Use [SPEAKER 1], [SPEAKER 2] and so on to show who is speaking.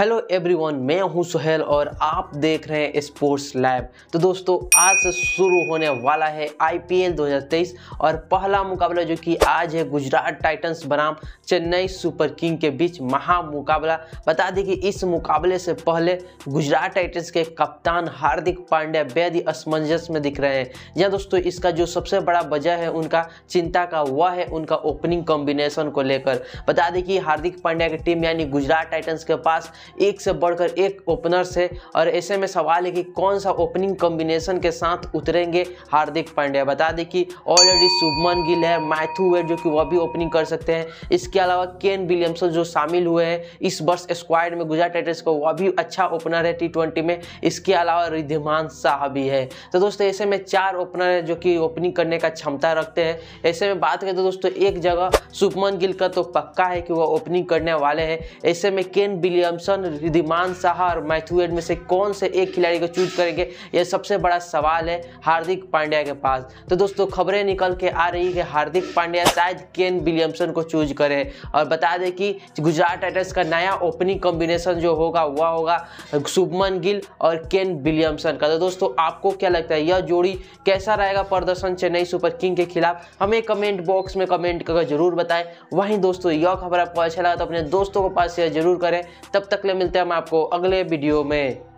[SPEAKER 1] hello everyone मैं हूं सुहेल और आप देख रहे हैं स्पोर्ट्स लैब तो दोस्तों आज से शुरू होने वाला है आईपीएल 2023 और पहला मुकाबला जो कि आज है गुजरात टाइटंस बनाम चेन्नई सुपर किंग के बीच महा मुकाबला बता दें कि इस मुकाबले से पहले गुजरात टाइटंस के कप्तान हार्दिक पांड्या बेहद असमंजस में दिख रहे हैं या दोस्तों इसका जो सबसे बड़ा वजह है उनका चिंता का वह है उनका ओपनिंग कॉम्बिनेशन को लेकर बता दें कि हार्दिक पांड्या की टीम यानी गुजरात टाइटन्स के पास एक से बढ़कर एक ओपनर्स है और ऐसे में सवाल है कि कौन सा ओपनिंग कॉम्बिनेशन के साथ उतरेंगे हार्दिक पांड्या बता दें कि ऑलरेडी शुभमन गिल है मैथ्यू है जो कि वह भी ओपनिंग कर सकते हैं इसके अलावा केन विलियमसन जो शामिल हुए हैं इस वर्ष स्क्वाड में गुजरात टाइटल्स को वह भी अच्छा ओपनर है टी में इसके अलावा रिद्धिमान शाह भी है तो दोस्तों ऐसे में चार ओपनर है जो कि ओपनिंग करने का क्षमता रखते हैं ऐसे में बात करें तो दोस्तों एक जगह शुभमन गिल का तो पक्का है कि वह ओपनिंग करने वाले हैं ऐसे में केन विलियमसन रोशन रिधिमान शाह और मैथ्यू एड में से कौन से एक खिलाड़ी को चूज करेंगे यह सबसे बड़ा सवाल है हार्दिक पांड्या के पास तो दोस्तों खबरें निकल के आ रही है हार्दिक पांड्या शायद केन विलियमसन को चूज करे और बता दें कि गुजरात टाइटन्स का नया ओपनिंग कॉम्बिनेशन जो होगा वह होगा शुभमन गिल और केन विलियमसन का तो दोस्तों आपको क्या लगता है यह जोड़ी कैसा रहेगा प्रदर्शन चेन्नई सुपर किंग के खिलाफ हमें कमेंट बॉक्स में कमेंट करके जरूर बताएं वहीं दोस्तों यह खबर आपको अच्छा लगा तो अपने दोस्तों के पास शेयर जरूर करें तब तक तक ले मिलते हैं हम आपको अगले वीडियो में